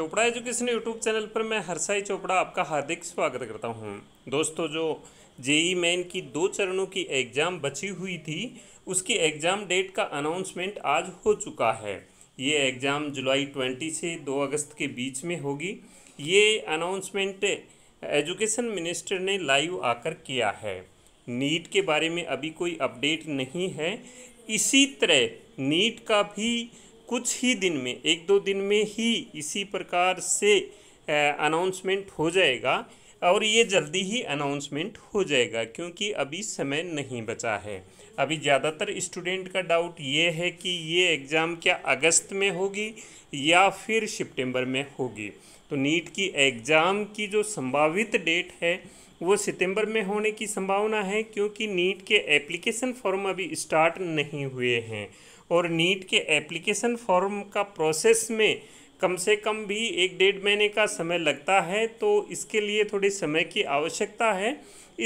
Chopra education YouTube channel पर मैं हरसाई चोपड़ा आपका हार्दिक स्वागत करता हूं दोस्तों जो जेई मेन की दो चरणों की एग्ज़ाम बची हुई थी उसकी एग्ज़ाम डेट का अनाउंसमेंट आज हो चुका है ये एग्ज़ाम जुलाई ट्वेंटी से दो अगस्त के बीच में होगी ये अनाउंसमेंट एजुकेशन मिनिस्टर ने लाइव आकर किया है नीट के बारे में अभी कोई अपडेट नहीं है इसी तरह नीट का भी कुछ ही दिन में एक दो दिन में ही इसी प्रकार से अनाउंसमेंट हो जाएगा और ये जल्दी ही अनाउंसमेंट हो जाएगा क्योंकि अभी समय नहीं बचा है अभी ज़्यादातर स्टूडेंट का डाउट ये है कि ये एग्ज़ाम क्या अगस्त में होगी या फिर सितंबर में होगी तो नीट की एग्ज़ाम की जो संभावित डेट है वो सितंबर में होने की संभावना है क्योंकि नीट के एप्लीकेशन फॉर्म अभी स्टार्ट नहीं हुए हैं और नीट के एप्लीकेशन फॉर्म का प्रोसेस में कम से कम भी एक डेढ़ महीने का समय लगता है तो इसके लिए थोड़ी समय की आवश्यकता है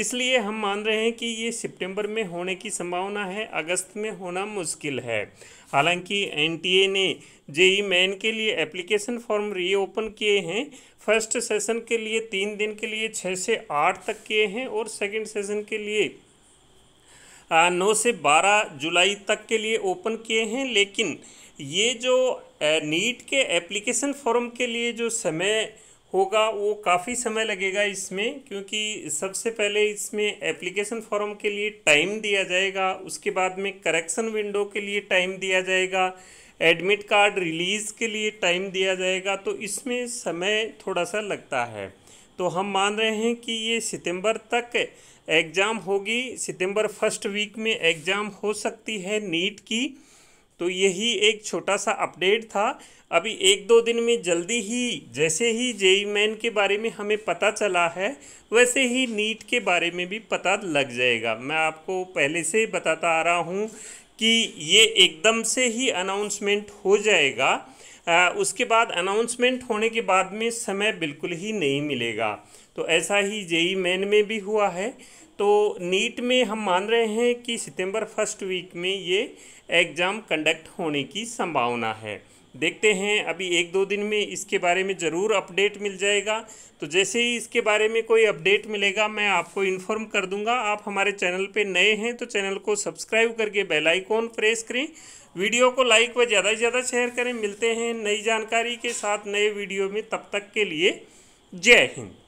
इसलिए हम मान रहे हैं कि ये सितंबर में होने की संभावना है अगस्त में होना मुश्किल है हालांकि एनटीए ने जेई मैन के लिए एप्लीकेशन फॉर्म रीओपन किए हैं फर्स्ट सेशन के लिए तीन दिन के लिए छः से आठ तक किए हैं और सेकंड सेशन के लिए नौ से बारह जुलाई तक के लिए ओपन किए हैं लेकिन ये जो नीट के एप्लीकेशन फॉर्म के लिए जो समय होगा वो काफ़ी समय लगेगा इसमें क्योंकि सबसे पहले इसमें एप्लीकेशन फॉर्म के लिए टाइम दिया जाएगा उसके बाद में करेक्शन विंडो के लिए टाइम दिया जाएगा एडमिट कार्ड रिलीज़ के लिए टाइम दिया जाएगा तो इसमें समय थोड़ा सा लगता है तो हम मान रहे हैं कि ये सितंबर तक एग्ज़ाम होगी सितंबर फर्स्ट वीक में एग्ज़ाम हो सकती है नीट की तो यही एक छोटा सा अपडेट था अभी एक दो दिन में जल्दी ही जैसे ही जे मैन के बारे में हमें पता चला है वैसे ही नीट के बारे में भी पता लग जाएगा मैं आपको पहले से बताता आ रहा हूँ कि ये एकदम से ही अनाउंसमेंट हो जाएगा उसके बाद अनाउंसमेंट होने के बाद में समय बिल्कुल ही नहीं मिलेगा तो ऐसा ही जेई मैन में भी हुआ है तो नीट में हम मान रहे हैं कि सितंबर फर्स्ट वीक में ये एग्ज़ाम कंडक्ट होने की संभावना है देखते हैं अभी एक दो दिन में इसके बारे में ज़रूर अपडेट मिल जाएगा तो जैसे ही इसके बारे में कोई अपडेट मिलेगा मैं आपको इन्फॉर्म कर दूंगा आप हमारे चैनल पे नए हैं तो चैनल को सब्सक्राइब करके बेल आइकॉन प्रेस करें वीडियो को लाइक व ज़्यादा से ज़्यादा शेयर करें मिलते हैं नई जानकारी के साथ नए वीडियो में तब तक के लिए जय हिंद